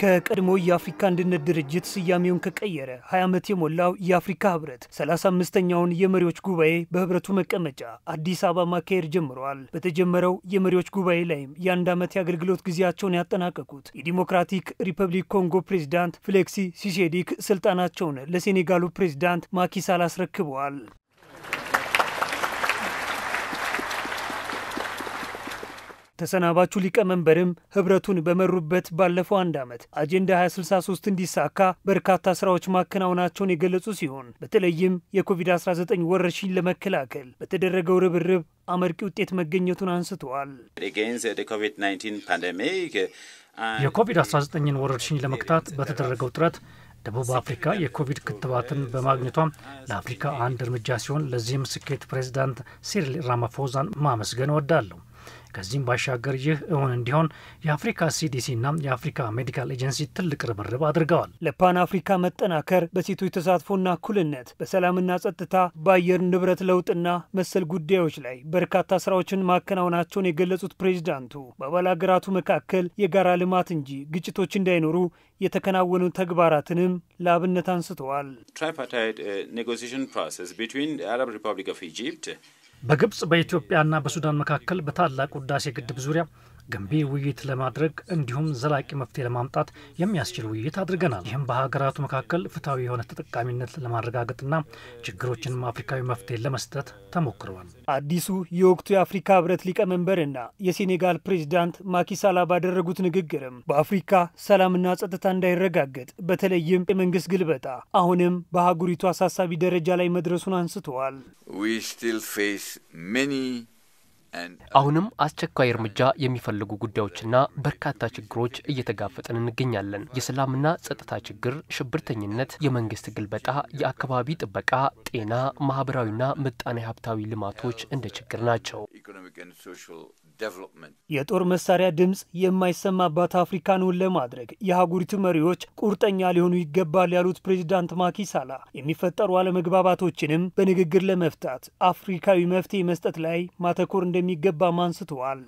ከቀድሞ የአፍሪካ አንድነት ድርጅት ስያሜውን ከቀየረ 20 ዓመት የሞላው የአፍሪካ ህብረት 35ኛውን የመሪዎች ጉባኤ በህብረቱ መቀመጫ አዲስ አበባ ማካሄድ ጀምረዋል። በተጀመረው የመሪዎች ጉባኤ ላይም የአንድ ዓመት የአገልግሎት ጊዜያቸውን ያጠናቀቁት የዲሞክራቲክ ሪፐብሊክ ኮንጎ ፕሬዚዳንት ፍሌክሲ ሲሴዲክ ስልጣናቸውን ለሴኔጋሉ ፕሬዚዳንት ማኪሳል አስረክበዋል። ተሰናባቹ ሊቀመንበርም ህብረቱን በመሩበት ባለፈው አንድ ዓመት አጀንዳ 2063 እንዲሳካ በርካታ ስራዎች ማከናወናቸውን የገለጹ ሲሆን በተለይም የኮቪድ-19 ወረርሽኝ ለመከላከል በተደረገው ርብርብ አመርቂ ውጤት መገኘቱን አንስተዋል። uh, የኮቪድ-19ን ወረርሽኝ ለመግታት በተደረገው ጥረት ደቡብ አፍሪካ የኮቪድ ክትባትን በማግኘቷ ለአፍሪካ አንድ እርምጃ ሲሆን ለዚህም ስኬት ፕሬዚዳንት ሲሪል ራማፎዛን ማመስገን እወዳለሁ። ከዚህም ባሻገር ይህ እውን እንዲሆን የአፍሪካ ሲዲሲና የአፍሪካ ሜዲካል ኤጀንሲ ትልቅ ርብርብ አድርገዋል። ለፓን አፍሪካ መጠናከር በሴቶች ተሳትፎና እኩልነት፣ በሰላምና ጸጥታ፣ በአየር ንብረት ለውጥና መሰል ጉዳዮች ላይ በርካታ ስራዎችን ማከናወናቸውን የገለጹት ፕሬዚዳንቱ በአባል አገራቱ መካከል የጋራ ልማት እንጂ ግጭቶች እንዳይኖሩ የተከናወኑ ተግባራትንም ለአብነት አንስተዋል። በግብጽ በኢትዮጵያና በሱዳን መካከል በታላቁ ህዳሴ ግድብ ዙሪያ ገንቢ ውይይት ለማድረግ እንዲሁም ዘላቂ መፍትሄ ለማምጣት የሚያስችል ውይይት አድርገናል። ይህም በሀገራቱ መካከል ፍትሐዊ የሆነ ተጠቃሚነት ለማረጋገጥና ችግሮችንም አፍሪካዊ መፍትሄ ለመስጠት ተሞክረዋል። አዲሱ የወቅቱ የአፍሪካ ህብረት ሊቀመንበርና የሴኔጋል ፕሬዚዳንት ማኪሳላ ባደረጉት ንግግርም በአፍሪካ ሰላምና ጸጥታ እንዳይረጋገጥ በተለይም የመንግስት ግልበጣ አሁንም በሀጉሪቱ አሳሳቢ ደረጃ ላይ መድረሱን አንስተዋል። Uh, አሁንም አስቸኳይ እርምጃ የሚፈልጉ ጉዳዮችና በርካታ ችግሮች እየተጋፈጥን እንገኛለን። የሰላምና ጸጥታ ችግር፣ ሽብርተኝነት፣ የመንግስት ግልበጣ፣ የአካባቢ ጥበቃ፣ ጤና፣ ማህበራዊና ምጣኔ ሀብታዊ ልማቶች እንደ ችግር ናቸው። የጦር መሳሪያ ድምፅ የማይሰማባት አፍሪካን ለማድረግ የሀጉሪቱ መሪዎች ቁርጠኛ ሊሆኑ ይገባል ያሉት ፕሬዚዳንት ማኪሳላ የሚፈጠሩ አለመግባባቶችንም በንግግር ለመፍታት አፍሪካዊ መፍትሄ መስጠት ላይ ማተኮር እንደሚገባም አንስተዋል።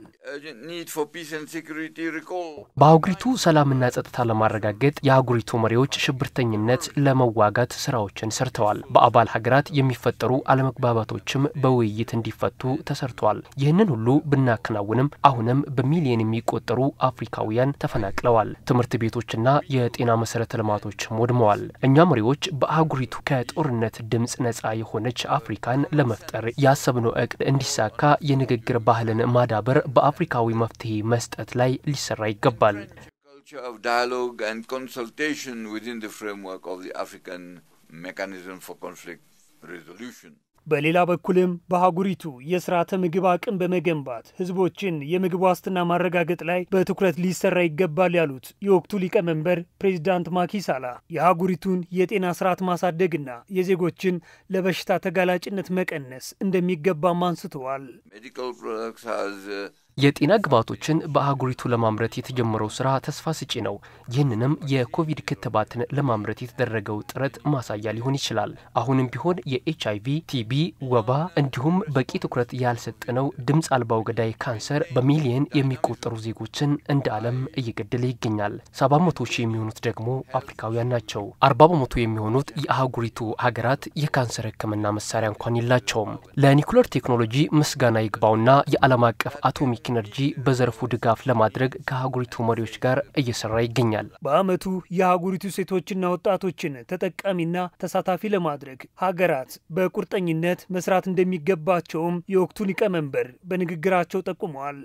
በአህጉሪቱ ሰላምና ጸጥታ ለማረጋገጥ የአህጉሪቱ መሪዎች ሽብርተኝነት ለመዋጋት ስራዎችን ሰርተዋል። በአባል ሀገራት የሚፈጠሩ አለመግባባቶችም በውይይት እንዲፈቱ ተሰርተዋል። ይህንን ሁሉ ብናከና ቢያከናውንም አሁንም በሚሊየን የሚቆጠሩ አፍሪካውያን ተፈናቅለዋል። ትምህርት ቤቶችና የጤና መሰረተ ልማቶችም ወድመዋል። እኛ መሪዎች በአህጉሪቱ ከጦርነት ድምፅ ነጻ የሆነች አፍሪካን ለመፍጠር ያሰብነው እቅድ እንዲሳካ የንግግር ባህልን ማዳበር በአፍሪካዊ መፍትሄ መስጠት ላይ ሊሰራ ይገባል። ሜካኒዝም ፎር ኮንፍሊክት ሪዞሉሽን በሌላ በኩልም በሀጉሪቱ የስርዓተ ምግብ አቅም በመገንባት ህዝቦችን የምግብ ዋስትና ማረጋገጥ ላይ በትኩረት ሊሰራ ይገባል ያሉት የወቅቱ ሊቀመንበር ፕሬዚዳንት ማኪሳላ የሀጉሪቱን የጤና ስርዓት ማሳደግና የዜጎችን ለበሽታ ተጋላጭነት መቀነስ እንደሚገባም አንስተዋል። የጤና ግብዓቶችን በአህጉሪቱ ለማምረት የተጀመረው ስራ ተስፋ ስጪ ነው። ይህንንም የኮቪድ ክትባትን ለማምረት የተደረገው ጥረት ማሳያ ሊሆን ይችላል። አሁንም ቢሆን የኤች አይ ቪ፣ ቲቢ፣ ወባ እንዲሁም በቂ ትኩረት ያልሰጠነው ድምፅ አልባው ገዳይ ካንሰር በሚሊየን የሚቆጠሩ ዜጎችን እንደ ዓለም እየገደለ ይገኛል። ሰባ በመቶ ሺህ የሚሆኑት ደግሞ አፍሪካውያን ናቸው። አርባ በመቶ የሚሆኑት የአህጉሪቱ ሀገራት የካንሰር ሕክምና መሳሪያ እንኳን የላቸውም። ለኒኩለር ቴክኖሎጂ ምስጋና ይግባውና የዓለም አቀፍ አቶሚክ ኢነርጂ በዘርፉ ድጋፍ ለማድረግ ከሀጉሪቱ መሪዎች ጋር እየሰራ ይገኛል። በአመቱ የሀጉሪቱ ሴቶችና ወጣቶችን ተጠቃሚና ተሳታፊ ለማድረግ ሀገራት በቁርጠኝነት መስራት እንደሚገባቸውም የወቅቱ ሊቀመንበር በንግግራቸው ጠቁመዋል።